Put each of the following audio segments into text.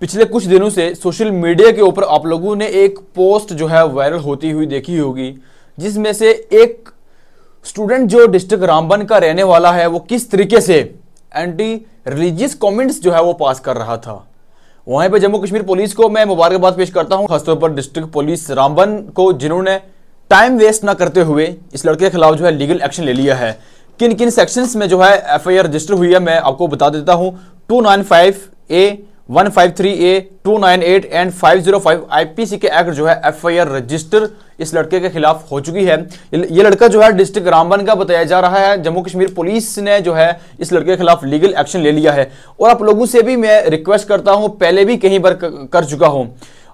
पिछले कुछ दिनों से सोशल मीडिया के ऊपर आप लोगों ने एक पोस्ट जो है वायरल होती हुई देखी होगी जिसमें से एक स्टूडेंट जो डिस्ट्रिक्ट रामबन का रहने वाला है वो किस तरीके से एंटी रिलीजियस कमेंट्स जो है वो पास कर रहा था वहीं पे जम्मू कश्मीर पुलिस को मैं मुबारकबाद पेश करता हूँ खासतौर पर डिस्ट्रिक्ट पुलिस रामबन को जिन्होंने टाइम वेस्ट ना करते हुए इस लड़के के खिलाफ जो है लीगल एक्शन ले लिया है किन किन सेक्शंस में जो है एफ रजिस्टर हुई है मैं आपको बता देता हूँ two nine five A 153A, 298 and 505 IPC के एक्ट जो है एफआईआर रजिस्टर इस लड़के के खिलाफ हो चुकी है ये लड़का जो है डिस्ट्रिक्ट रामबन का बताया जा रहा है जम्मू कश्मीर पुलिस ने जो है इस लड़के के खिलाफ लीगल एक्शन ले लिया है और आप लोगों से भी मैं रिक्वेस्ट करता हूँ पहले भी कहीं बार कर चुका हूँ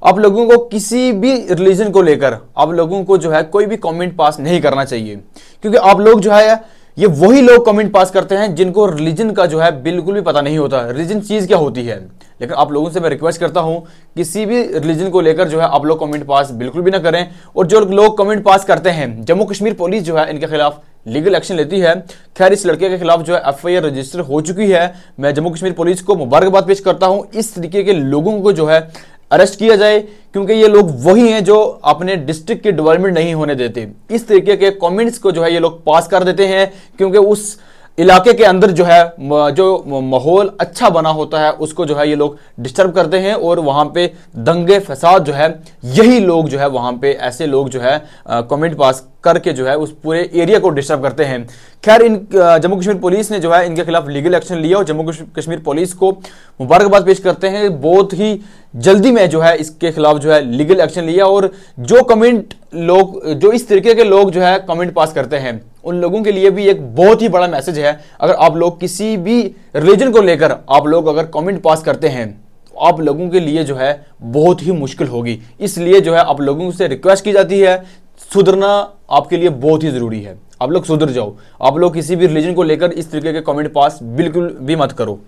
आप लोगों को किसी भी रिलीजन को लेकर आप लोगों को जो है कोई भी कॉमेंट पास नहीं करना चाहिए क्योंकि आप लोग जो है ये वही लोग कमेंट पास करते हैं जिनको रिलीजन का जो है बिल्कुल भी पता नहीं होता रिलीजन चीज़ क्या होती है लेकिन आप लोगों से मैं रिक्वेस्ट करता हूँ किसी भी रिलीजन को लेकर जो है आप लोग कमेंट पास बिल्कुल भी ना करें और जो लोग कमेंट पास करते हैं जम्मू कश्मीर पुलिस जो है इनके खिलाफ लीगल एक्शन लेती है खैर इस लड़के के खिलाफ जो है एफ रजिस्टर हो चुकी है मैं जम्मू कश्मीर पुलिस को मुबारकबाद पेश करता हूँ इस तरीके के लोगों को जो है अरेस्ट किया जाए क्योंकि ये लोग वही हैं जो अपने डिस्ट्रिक्ट की डेवलपमेंट नहीं होने देते इस तरीके के कमेंट्स को जो है ये लोग पास कर देते हैं क्योंकि उस इलाके के अंदर जो है जो माहौल अच्छा बना होता है उसको जो है ये लोग डिस्टर्ब करते हैं और वहाँ पे दंगे फसाद जो है यही लोग जो है वहाँ पे ऐसे लोग जो है कमेंट पास करके जो है उस पूरे एरिया को डिस्टर्ब करते हैं खैर इन जम्मू कश्मीर पुलिस ने जो है इनके खिलाफ लीगल एक्शन लिया और जम्मू कश्मीर पुलिस को मुबारकबाद पेश करते हैं बहुत ही जल्दी में जो है इसके खिलाफ जो है लीगल एक्शन लिया और जो कमेंट लोग जो इस तरीके के लोग जो है कमेंट पास करते हैं उन लोगों के लिए भी एक बहुत ही बड़ा मैसेज है अगर आप लोग किसी भी रिलीजन को लेकर आप लोग अगर कमेंट पास करते हैं तो आप लोगों के लिए जो है बहुत ही मुश्किल होगी इसलिए जो है आप लोगों से रिक्वेस्ट की जाती है सुधरना आपके लिए बहुत ही ज़रूरी है आप लोग सुधर जाओ आप लोग किसी भी रिलीजन को लेकर इस तरीके के कमेंट पास बिल्कुल भी मत करो